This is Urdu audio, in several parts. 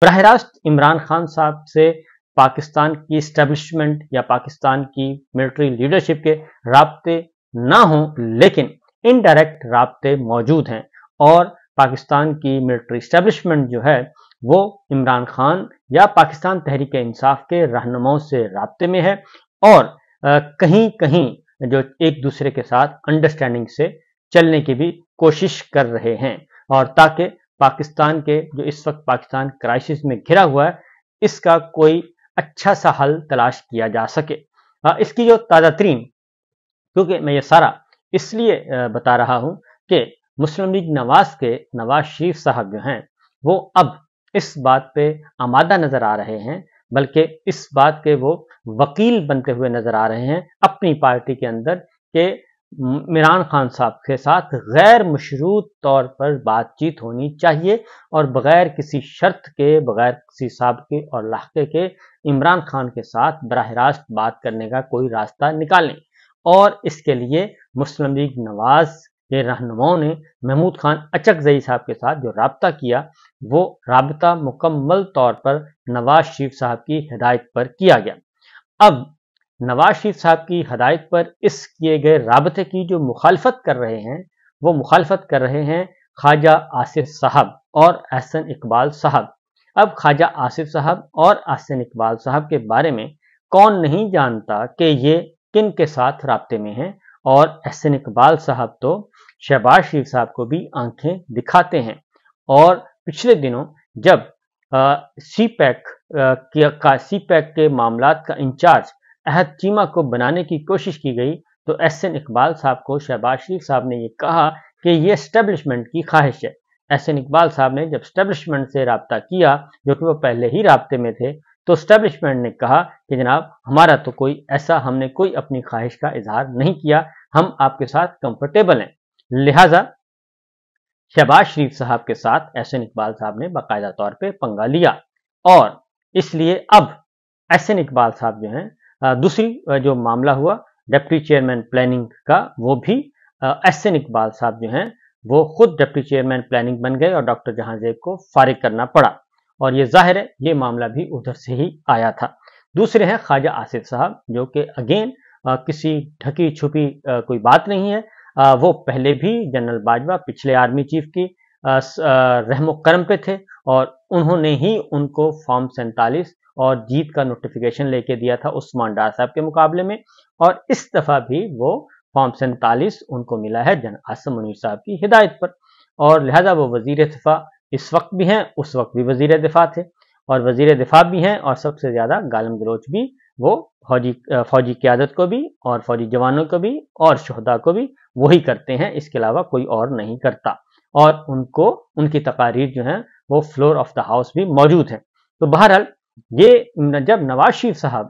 براہ راست عمران خان صاحب سے پاکستان کی اسٹیبلشمنٹ یا پاکستان کی ملٹری لیڈرشپ کے رابطے نہ ہوں لیکن انڈائریکٹ رابطے موجود ہیں اور پاکستان کی ملٹری اسٹیبلشمنٹ جو ہے وہ عمران خان یا پاکستان تحریک انصاف کے رہنماؤں سے رابطے میں ہے اور کہیں کہیں جو ایک دوسرے کے ساتھ انڈرسٹینڈنگ سے چلنے کی بھی کوشش کر رہے ہیں اور تاکہ پاکستان کے جو اس وقت پاکستان کرائسس میں گھرا ہوا ہے اس کا کوئی اچھا سا حل تلاش کیا جا سکے ہاں، اس کی جو تازہ ترین کیونکہ میں یہ سارا اس لیے بتا رہا ہوں کہ مسلم لیگ نواز کے نواز شریف صاحب جو ہیں وہ اب اس بات پہ آمادہ نظر آ رہے ہیں بلکہ اس بات کے وہ وکیل بنتے ہوئے نظر آ رہے ہیں اپنی پارٹی کے اندر کہ عمران خان صاحب کے ساتھ غیر مشروط طور پر بات چیت ہونی چاہیے اور بغیر کسی شرط کے بغیر کسی صاحب کے اور لحقے کے عمران خان کے ساتھ براہ راست بات کرنے کا کوئی راستہ نکالیں اور اس کے لیے مسلم لیگ نواز کے رہنماؤں نے محمود خان اچک زئی صاحب کے ساتھ جو رابطہ کیا وہ رابطہ مکمل طور پر نواز شریف صاحب کی ہدایت پر کیا گیا اب نواز شریف صاحب کی ہدایت پر اس کیے گئے رابطے کی جو مخالفت کر رہے ہیں وہ مخالفت کر رہے ہیں خواجہ آصف صاحب اور احسن اقبال صاحب اب خواجہ آصف صاحب اور احسن اقبال صاحب کے بارے میں کون نہیں جانتا کہ یہ کن کے ساتھ رابطے میں ہیں اور احسن اقبال صاحب تو شہباز شریف صاحب کو بھی آنکھیں دکھاتے ہیں اور پچھلے دنوں جب سی پیک سی پیک کے معاملات کا انچارج چیمہ کو بنانے کی کوشش کی گئی تو ایس این اقبال صاحب کو شہباز شریف صاحب نے یہ کہا کہ یہ اسٹیبلشمنٹ کی خواہش ہے ایس این اقبال صاحب نے جب اسٹیبلشمنٹ سے رابطہ کیا جو کہ وہ پہلے ہی رابطے میں تھے تو اسٹیبلشمنٹ نے کہا کہ جناب ہمارا تو کوئی ایسا ہم نے کوئی اپنی خواہش کا اظہار نہیں کیا ہم آپ کے ساتھ کمفرٹیبل ہیں لہذا شہباز شریف صاحب کے ساتھ ایس این اقبال صاحب نے باقاعدہ طور پہ پنگا لیا اور اس لیے اب ایس این اقبال صاحب جو ہیں دوسری جو معاملہ ہوا ڈیپٹی چیئرمین پلاننگ کا وہ بھی ایس این اقبال صاحب جو ہیں وہ خود ڈیپٹی چیئرمین پلاننگ بن گئے اور ڈاکٹر جہاں زیب کو فارغ کرنا پڑا اور یہ ظاہر ہے یہ معاملہ بھی ادھر سے ہی آیا تھا دوسرے ہیں خواجہ آصف صاحب جو کہ اگین کسی ڈھکی چھپی کوئی بات نہیں ہے وہ پہلے بھی جنرل باجوہ پچھلے آرمی چیف کی رحم و کرم پہ تھے اور انہوں نے ہی ان کو فارم سینتالیس اور جیت کا نوٹیفیکیشن لے کے دیا تھا عثمان ڈار صاحب کے مقابلے میں اور اس دفعہ بھی وہ فارم سینتالیس ان کو ملا ہے جن آسم منیر صاحب کی ہدایت پر اور لہذا وہ وزیر دفاع اس وقت بھی ہیں اس وقت بھی وزیر دفاع تھے اور وزیر دفاع بھی ہیں اور سب سے زیادہ گالم گلوچ بھی وہ فوجی فوجی قیادت کو بھی اور فوجی جوانوں کو بھی اور شہدہ کو بھی وہی کرتے ہیں اس کے علاوہ کوئی اور نہیں کرتا اور ان کو ان کی تقاریر جو ہیں وہ فلور آف دا ہاؤس بھی موجود ہیں تو بہرحال یہ جب نواز شریف صاحب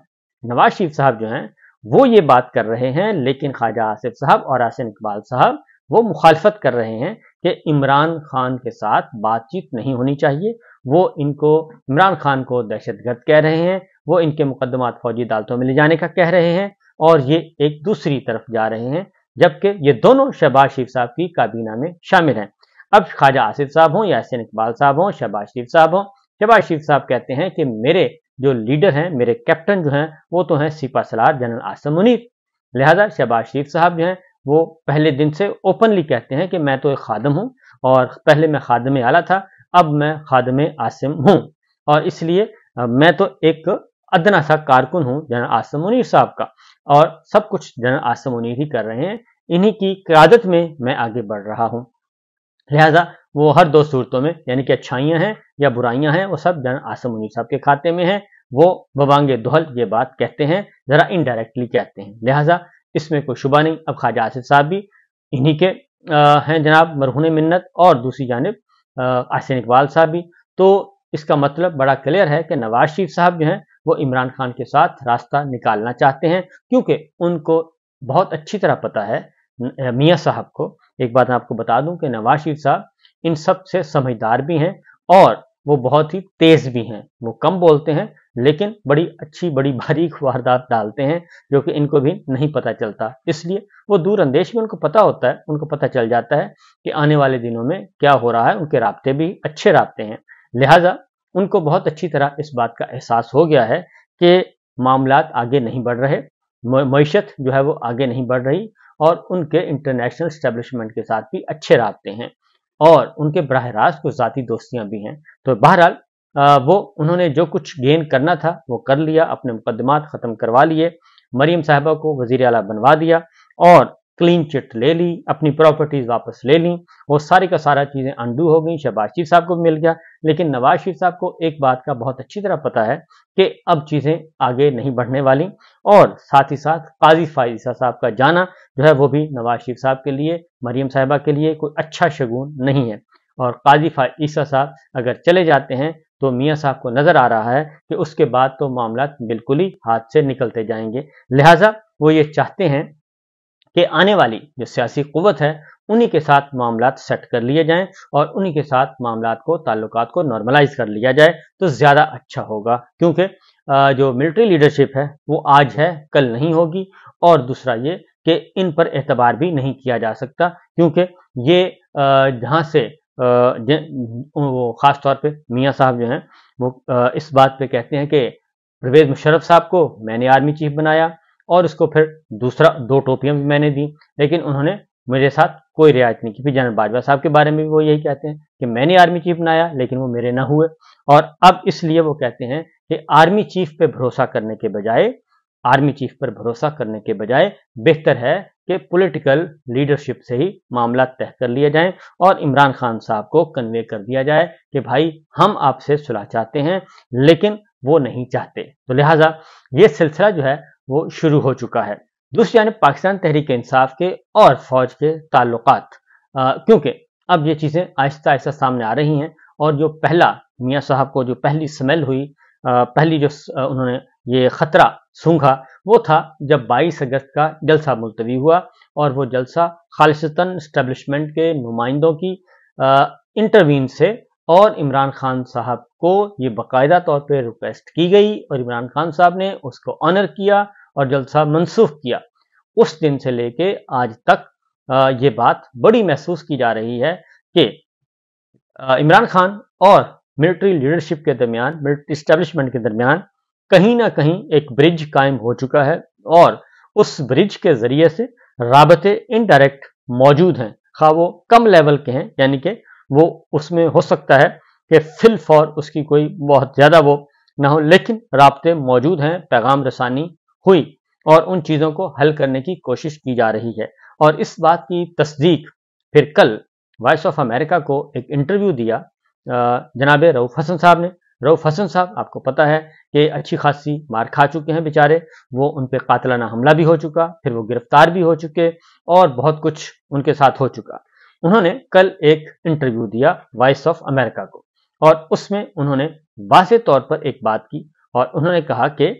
نواز شریف صاحب جو ہیں وہ یہ بات کر رہے ہیں لیکن خواجہ آصف صاحب اور آسن اقبال صاحب وہ مخالفت کر رہے ہیں کہ عمران خان کے ساتھ بات چیت نہیں ہونی چاہیے وہ ان کو عمران خان کو دہشت گرد کہہ رہے ہیں وہ ان کے مقدمات فوجی عدالتوں میں لے جانے کا کہہ رہے ہیں اور یہ ایک دوسری طرف جا رہے ہیں جبکہ یہ دونوں شہباز شریف صاحب کی کابینہ میں شامل ہیں اب خواجہ آصف صاحب ہوں یا حسین اقبال صاحب ہوں شہباز شریف صاحب ہوں شہباز شریف صاحب کہتے ہیں کہ میرے جو لیڈر ہیں میرے کیپٹن جو ہیں وہ تو ہیں سپا سلار جنرل آسم منیر لہٰذا شہباز شریف صاحب جو ہیں وہ پہلے دن سے اوپنلی کہتے ہیں کہ میں تو ایک خادم ہوں اور پہلے میں خادم اعلیٰ تھا اب میں خادم آسم ہوں اور اس لیے میں تو ایک ادنا سا کارکن ہوں جنرل آسم منیر صاحب کا اور سب کچھ جنرل آسم منیر ہی کر رہے ہیں انہی کی قیادت میں میں آگے بڑھ رہا ہوں لہٰذا وہ ہر دو صورتوں میں یعنی کہ اچھائیاں ہیں یا برائیاں ہیں وہ سب آسم منیر صاحب کے کھاتے میں ہیں وہ ببانگ دہل یہ بات کہتے ہیں ذرا انڈائریکٹلی کہتے ہیں لہٰذا اس میں کوئی شبہ نہیں اب خواجہ آصف صاحب بھی انہی کے ہیں جناب مرہون منت اور دوسری جانب آسین اقبال صاحب بھی تو اس کا مطلب بڑا کلیئر ہے کہ نواز شریف صاحب جو ہیں وہ عمران خان کے ساتھ راستہ نکالنا چاہتے ہیں کیونکہ ان کو بہت اچھی طرح پتہ ہے میاں صاحب کو ایک بات میں آپ کو بتا دوں کہ نواز شریف صاحب ان سب سے سمجھدار بھی ہیں اور وہ بہت ہی تیز بھی ہیں وہ کم بولتے ہیں لیکن بڑی اچھی بڑی باریک واردات ڈالتے ہیں جو کہ ان کو بھی نہیں پتہ چلتا اس لیے وہ دور اندیش میں ان کو پتہ ہوتا ہے ان کو پتہ چل جاتا ہے کہ آنے والے دنوں میں کیا ہو رہا ہے ان کے رابطے بھی اچھے رابطے ہیں لہٰذا ان کو بہت اچھی طرح اس بات کا احساس ہو گیا ہے کہ معاملات آگے نہیں بڑھ رہے معیشت جو ہے وہ آگے نہیں بڑھ رہی اور ان کے انٹرنیشنل اسٹیبلشمنٹ کے ساتھ بھی اچھے رابطے ہیں اور ان کے براہ راست کو ذاتی دوستیاں بھی ہیں تو بہرحال وہ انہوں نے جو کچھ گین کرنا تھا وہ کر لیا اپنے مقدمات ختم کروا لیے مریم صاحبہ کو وزیر اعلیٰ بنوا دیا اور کلین چٹ لے لی اپنی پراپرٹیز واپس لے لیں وہ سارے کا سارا چیزیں انڈو ہو گئیں شہباز شریف صاحب کو بھی مل گیا لیکن نواز شریف صاحب کو ایک بات کا بہت اچھی طرح پتہ ہے کہ اب چیزیں آگے نہیں بڑھنے والی اور ساتھ ہی ساتھ قاضی فائزہ صاحب کا جانا جو ہے وہ بھی نواز شریف صاحب کے لیے مریم صاحبہ کے لیے کوئی اچھا شگون نہیں ہے اور قاضی فائی عیسیٰ صاحب اگر چلے جاتے ہیں تو میاں صاحب کو نظر آ رہا ہے کہ اس کے بعد تو معاملات بالکل ہی ہاتھ سے نکلتے جائیں گے لہٰذا وہ یہ چاہتے ہیں کہ آنے والی جو سیاسی قوت ہے انہی کے ساتھ معاملات سیٹ کر لیے جائیں اور انہی کے ساتھ معاملات کو تعلقات کو نارملائز کر لیا جائے تو زیادہ اچھا ہوگا کیونکہ جو ملٹری لیڈرشپ ہے وہ آج ہے کل نہیں ہوگی اور دوسرا یہ کہ ان پر اعتبار بھی نہیں کیا جا سکتا کیونکہ یہ جہاں سے وہ خاص طور پہ میاں صاحب جو ہیں وہ اس بات پہ کہتے ہیں کہ پرویز مشرف صاحب کو میں نے آرمی چیف بنایا اور اس کو پھر دوسرا دو ٹوپیاں بھی میں نے دی لیکن انہوں نے میرے ساتھ کوئی رعایت نہیں کی پھر جنرل باجوہ صاحب کے بارے میں بھی وہ یہی کہتے ہیں کہ میں نے آرمی چیف بنایا لیکن وہ میرے نہ ہوئے اور اب اس لیے وہ کہتے ہیں کہ آرمی چیف پہ بھروسہ کرنے کے بجائے آرمی چیف پر بھروسہ کرنے کے بجائے بہتر ہے کہ پولیٹیکل لیڈرشپ سے ہی معاملہ طے کر لیا جائیں اور عمران خان صاحب کو کنوے کر دیا جائے کہ بھائی ہم آپ سے صلاح چاہتے ہیں لیکن وہ نہیں چاہتے تو لہٰذا یہ سلسلہ جو ہے وہ شروع ہو چکا ہے دوسری جانب پاکستان تحریک انصاف کے اور فوج کے تعلقات کیونکہ اب یہ چیزیں آہستہ آہستہ سامنے آ رہی ہیں اور جو پہلا میاں صاحب کو جو پہلی سمیل ہوئی پہلی جو انہوں نے یہ خطرہ سونگھا وہ تھا جب بائیس اگست کا جلسہ ملتوی ہوا اور وہ جلسہ خالصتاً اسٹیبلشمنٹ کے نمائندوں کی انٹروین سے اور عمران خان صاحب کو یہ باقاعدہ طور پہ ریکویسٹ کی گئی اور عمران خان صاحب نے اس کو آنر کیا اور جلسہ منسوخ کیا اس دن سے لے کے آج تک یہ بات بڑی محسوس کی جا رہی ہے کہ عمران خان اور ملٹری لیڈرشپ کے درمیان ملٹری اسٹیبلشمنٹ کے درمیان کہیں نہ کہیں ایک برج قائم ہو چکا ہے اور اس برج کے ذریعے سے رابطے انڈائریکٹ موجود ہیں خواہ وہ کم لیول کے ہیں یعنی کہ وہ اس میں ہو سکتا ہے کہ فل فور اس کی کوئی بہت زیادہ وہ نہ ہو لیکن رابطے موجود ہیں پیغام رسانی ہوئی اور ان چیزوں کو حل کرنے کی کوشش کی جا رہی ہے اور اس بات کی تصدیق پھر کل وائس آف امریکہ کو ایک انٹرویو دیا جناب روف حسن صاحب نے روف حسن صاحب آپ کو پتا ہے کہ اچھی خاصی مار کھا چکے ہیں بیچارے وہ ان پہ قاتلانہ حملہ بھی ہو چکا پھر وہ گرفتار بھی ہو چکے اور بہت کچھ ان کے ساتھ ہو چکا انہوں نے کل ایک انٹرویو دیا وائس آف امریکہ کو اور اس میں انہوں نے واضح طور پر ایک بات کی اور انہوں نے کہا کہ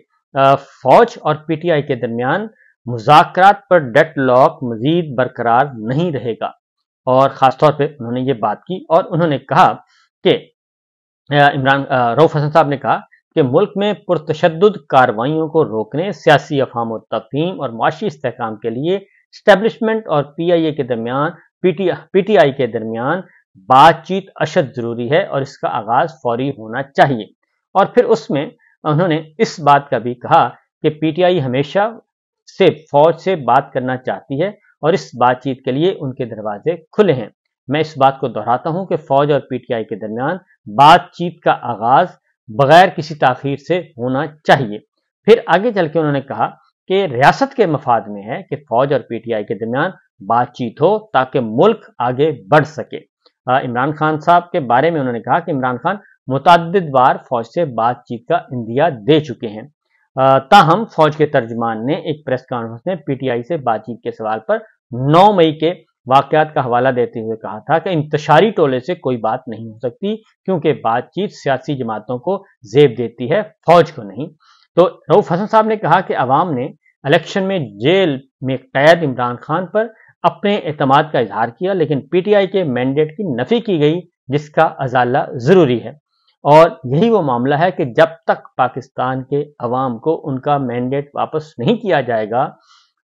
فوج اور پی ٹی آئی کے درمیان مذاکرات پر ڈیٹ لاک مزید برقرار نہیں رہے گا اور خاص طور پہ انہوں نے یہ بات کی اور انہوں نے کہا کہ عمران روف حسن صاحب نے کہا کہ ملک میں پرتشدد کاروائیوں کو روکنے سیاسی افہام و تفیم اور معاشی استحکام کے لیے اسٹیبلشمنٹ اور پی آئی اے کے درمیان P T P T I کے درمیان بات چیت اشد ضروری ہے اور اس کا آغاز فوری ہونا چاہیے اور پھر اس میں انہوں نے اس بات کا بھی کہا کہ پی ٹی آئی ہمیشہ سے فوج سے بات کرنا چاہتی ہے اور اس بات چیت کے لیے ان کے دروازے کھلے ہیں میں اس بات کو دہراتا ہوں کہ فوج اور پی ٹی آئی کے درمیان بات چیت کا آغاز بغیر کسی تاخیر سے ہونا چاہیے پھر آگے چل کے انہوں نے کہا کہ ریاست کے مفاد میں ہے کہ فوج اور پی ٹی آئی کے درمیان بات چیت ہو تاکہ ملک آگے بڑھ سکے عمران خان صاحب کے بارے میں انہوں نے کہا کہ عمران خان متعدد بار فوج سے بات چیت کا اندیا دے چکے ہیں تاہم فوج کے ترجمان نے ایک پریس کانفرنس میں پی ٹی آئی سے بات چیت کے سوال پر نو مئی کے واقعات کا حوالہ دیتے ہوئے کہا تھا کہ انتشاری ٹولے سے کوئی بات نہیں ہو سکتی کیونکہ بات چیت سیاسی جماعتوں کو زیب دیتی ہے فوج کو نہیں تو روف حسن صاحب نے کہا کہ عوام نے الیکشن میں جیل میں قید عمران خان پر اپنے اعتماد کا اظہار کیا لیکن پی ٹی آئی کے مینڈیٹ کی نفی کی گئی جس کا ازالہ ضروری ہے اور یہی وہ معاملہ ہے کہ جب تک پاکستان کے عوام کو ان کا مینڈیٹ واپس نہیں کیا جائے گا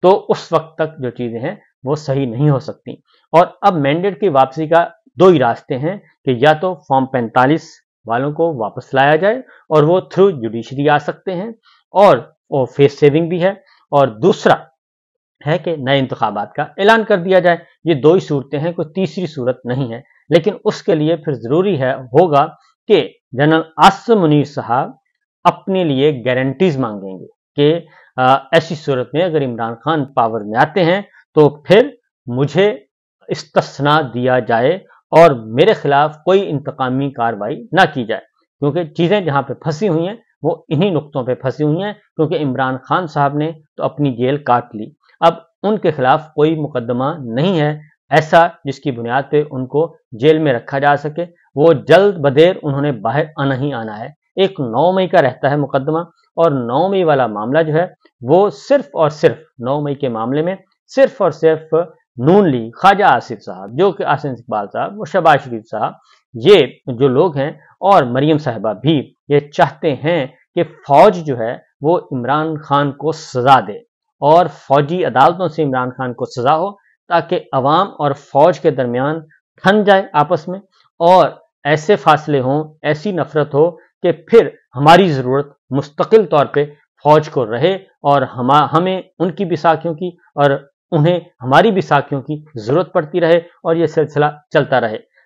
تو اس وقت تک جو چیزیں ہیں وہ صحیح نہیں ہو سکتی اور اب مینڈیٹ کی واپسی کا دو ہی راستے ہیں کہ یا تو فارم پینتالیس والوں کو واپس لایا جائے اور وہ تھرو جوڈیشری آ سکتے ہیں اور وہ فیس سیونگ بھی ہے اور دوسرا ہے کہ نئے انتخابات کا اعلان کر دیا جائے یہ دو ہی صورتیں ہیں کوئی تیسری صورت نہیں ہے لیکن اس کے لیے پھر ضروری ہے ہوگا کہ جنرل صاحب اپنے لیے گارنٹیز مانگیں گے کہ ایسی صورت میں اگر عمران خان پاور میں آتے ہیں تو پھر مجھے استثنا دیا جائے اور میرے خلاف کوئی انتقامی کاروائی نہ کی جائے کیونکہ چیزیں جہاں پہ پھنسی ہوئی ہیں وہ انہی نقطوں پہ پھنسی ہوئی ہیں کیونکہ عمران خان صاحب نے تو اپنی جیل کاٹ لی اب ان کے خلاف کوئی مقدمہ نہیں ہے ایسا جس کی بنیاد پہ ان کو جیل میں رکھا جا سکے وہ جلد بدیر انہوں نے باہر آنا ہی آنا ہے ایک نو مئی کا رہتا ہے مقدمہ اور نو مئی والا معاملہ جو ہے وہ صرف اور صرف نو مئی کے معاملے میں صرف اور صرف نون لی خواجہ آصف صاحب جو کہ آصن اقبال صاحب وہ شباز شریف صاحب یہ جو لوگ ہیں اور مریم صاحبہ بھی یہ چاہتے ہیں کہ فوج جو ہے وہ عمران خان کو سزا دے اور فوجی عدالتوں سے عمران خان کو سزا ہو تاکہ عوام اور فوج کے درمیان تھن جائے آپس میں اور ایسے فاصلے ہوں ایسی نفرت ہو کہ پھر ہماری ضرورت مستقل طور پہ فوج کو رہے اور ہمیں ان کی بیساخیوں کی اور انہیں ہماری بساخیوں کی ضرورت پڑتی رہے اور یہ سلسلہ چلتا رہے